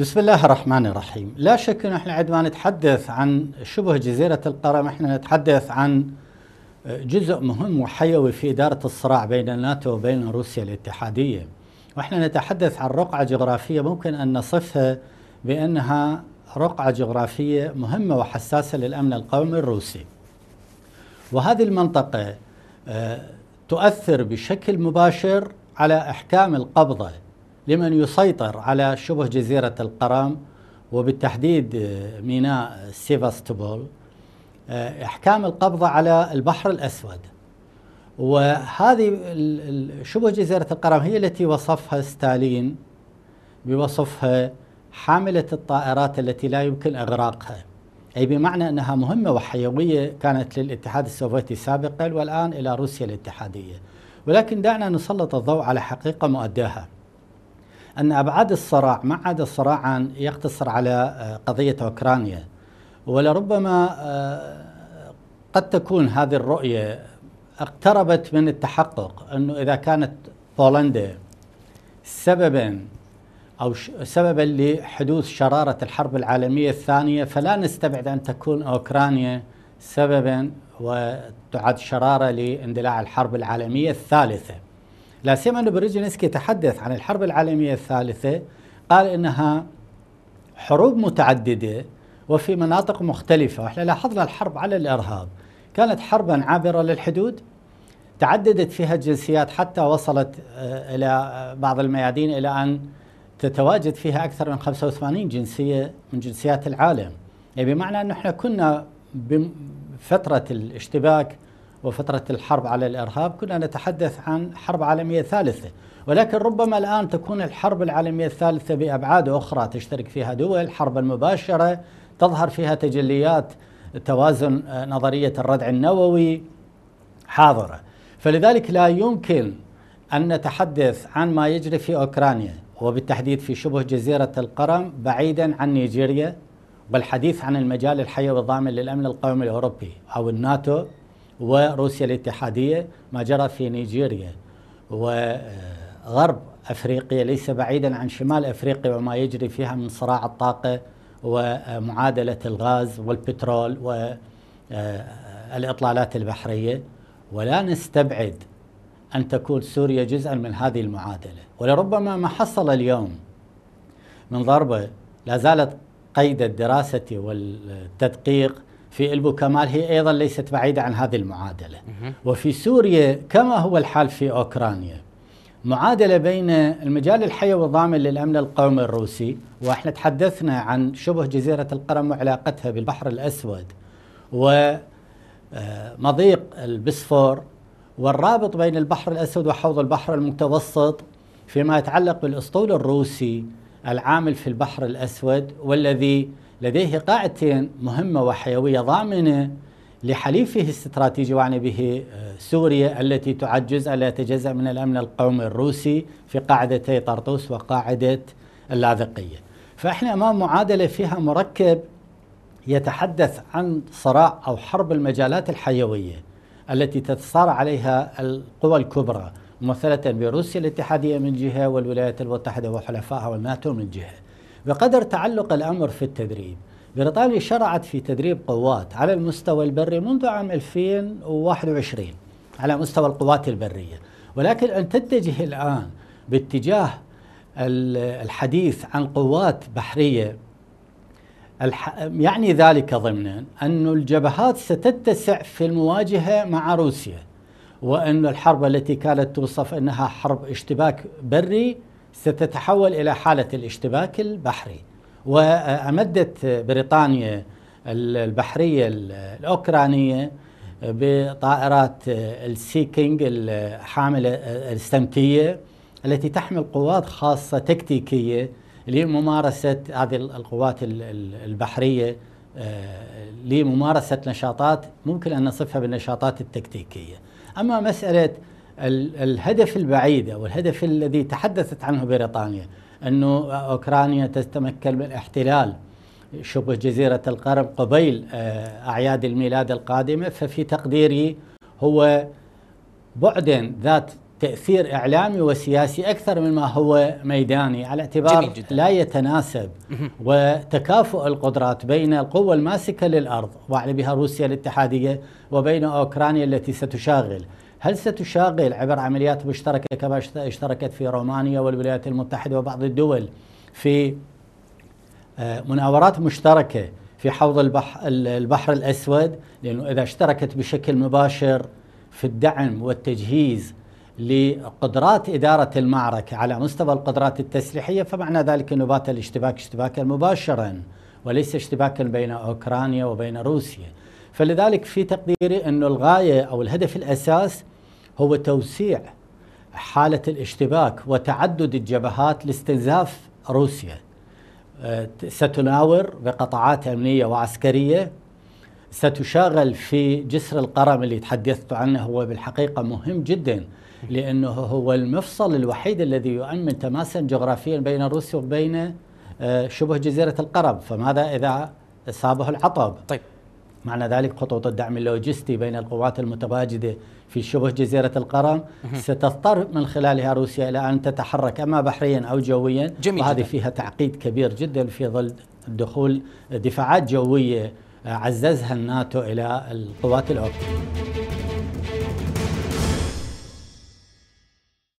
بسم الله الرحمن الرحيم لا شك أن احنا عندما نتحدث عن شبه جزيرة القرم احنا نتحدث عن جزء مهم وحيوي في إدارة الصراع بين الناتو وبين روسيا الاتحادية واحنا نتحدث عن رقعة جغرافية ممكن أن نصفها بأنها رقعة جغرافية مهمة وحساسة للأمن القومي الروسي وهذه المنطقة آه، تؤثر بشكل مباشر على إحكام القبضة لمن يسيطر على شبه جزيرة القرم وبالتحديد آه، ميناء سيفاستوبول آه، إحكام القبضة على البحر الأسود وهذه شبه جزيرة القرم هي التي وصفها ستالين بوصفها حاملة الطائرات التي لا يمكن إغراقها أي بمعنى أنها مهمة وحيوية كانت للاتحاد السوفيتي سابقا والآن إلى روسيا الاتحادية ولكن دعنا نسلط الضوء على حقيقة مؤداها أن أبعاد الصراع ما عاد الصراع يقتصر على آه، قضية أوكرانيا ولربما آه، قد تكون هذه الرؤية اقتربت من التحقق أنه إذا كانت بولندا سببا أو سببا لحدوث شرارة الحرب العالمية الثانية فلا نستبعد أن تكون أوكرانيا سببا وتعد شرارة لاندلاع الحرب العالمية الثالثة لا سيما أن بريجنسكي تحدث عن الحرب العالمية الثالثة قال إنها حروب متعددة وفي مناطق مختلفة وإحنا لاحظنا الحرب على الإرهاب كانت حربا عابرة للحدود تعددت فيها الجنسيات حتى وصلت آه، إلى آه، بعض الميادين إلى أن تتواجد فيها أكثر من 85 جنسية من جنسيات العالم يعني بمعنى أن احنا كنا بفترة الاشتباك وفترة الحرب على الإرهاب كنا نتحدث عن حرب عالمية ثالثة ولكن ربما الآن تكون الحرب العالمية الثالثة بأبعاد أخرى تشترك فيها دول حرب المباشرة تظهر فيها تجليات توازن آه، نظرية الردع النووي حاضرة فلذلك لا يمكن أن نتحدث عن ما يجري في أوكرانيا وبالتحديد في شبه جزيرة القرم بعيدا عن نيجيريا والحديث عن المجال الحيوي الضامن للأمن القومي الأوروبي أو الناتو وروسيا الاتحادية ما جرى في نيجيريا وغرب أفريقيا ليس بعيدا عن شمال أفريقيا وما يجري فيها من صراع الطاقة ومعادلة الغاز والبترول والإطلالات البحرية ولا نستبعد أن تكون سوريا جزءا من هذه المعادلة ولربما ما حصل اليوم من ضربة لا زالت قيد الدراسة والتدقيق في البوكمال هي أيضا ليست بعيدة عن هذه المعادلة وفي سوريا كما هو الحال في أوكرانيا معادلة بين المجال الحيوي الضامن للأمن القومي الروسي وإحنا تحدثنا عن شبه جزيرة القرم وعلاقتها بالبحر الأسود ومضيق آه، البسفور والرابط بين البحر الأسود وحوض البحر المتوسط فيما يتعلق بالأسطول الروسي العامل في البحر الأسود والذي لديه قاعدتين مهمة وحيوية ضامنة لحليفه الاستراتيجي وعني به آه، سوريا التي تعد لا يتجزأ من الأمن القومي الروسي في قاعدتي طرطوس وقاعدة اللاذقية فإحنا أمام معادلة فيها مركب يتحدث عن صراع أو حرب المجالات الحيوية التي تتصارع عليها القوى الكبرى ممثلة بروسيا الاتحادية من جهة والولايات المتحدة وحلفائها والناتو من جهة بقدر تعلق الأمر في التدريب بريطانيا شرعت في تدريب قوات على المستوى البري منذ عام 2021 على مستوى القوات البرية ولكن أن تتجه الآن باتجاه الحديث عن قوات بحرية يعني ذلك ضمنا أن الجبهات ستتسع في المواجهة مع روسيا وأن الحرب التي كانت توصف أنها حرب اشتباك بري ستتحول إلى حالة الاشتباك البحري وأمدت بريطانيا البحرية الأوكرانية بطائرات السيكينج الحاملة السمكية التي تحمل قوات خاصة تكتيكية لممارسة هذه القوات البحرية آه، لممارسة نشاطات ممكن أن نصفها بالنشاطات التكتيكية أما مسألة الهدف البعيد او الهدف الذي تحدثت عنه بريطانيا انه اوكرانيا تتمكن من احتلال شبه جزيره القرم قبيل آه، اعياد الميلاد القادمه ففي تقديري هو بعد ذات تاثير اعلامي وسياسي اكثر مما هو ميداني على اعتبار لا يتناسب وتكافؤ القدرات بين القوه الماسكه للارض وعلى بها روسيا الاتحاديه وبين اوكرانيا التي ستشاغل هل ستشغل عبر عمليات مشتركة كما اشتركت في رومانيا والولايات المتحدة وبعض الدول في آه، مناورات مشتركة في حوض البحر, البحر الأسود لأنه إذا اشتركت بشكل مباشر في الدعم والتجهيز لقدرات إدارة المعركة على مستوى القدرات التسليحية فمعنى ذلك أنه بات الاشتباك اشتباكا مباشرا وليس اشتباكا بين أوكرانيا وبين روسيا فلذلك في تقديري أن الغاية أو الهدف الأساس هو توسيع حالة الاشتباك وتعدد الجبهات لاستنزاف روسيا آه، ستناور بقطاعات أمنية وعسكرية ستشاغل في جسر القرم اللي تحدثت عنه هو بالحقيقة مهم جدا لأنه هو المفصل الوحيد الذي يؤمن تماسا جغرافيا بين روسيا وبين آه، شبه جزيرة القرم فماذا إذا أصابه العطب طيب معنى ذلك خطوط الدعم اللوجستي بين القوات المتواجدة في شبه جزيرة القرم ستضطر من خلالها روسيا إلى أن تتحرك أما بحريا أو جويا جميل وهذه جدا. فيها تعقيد كبير جدا في ظل دخول دفاعات جوية عززها الناتو إلى القوات الأوروبية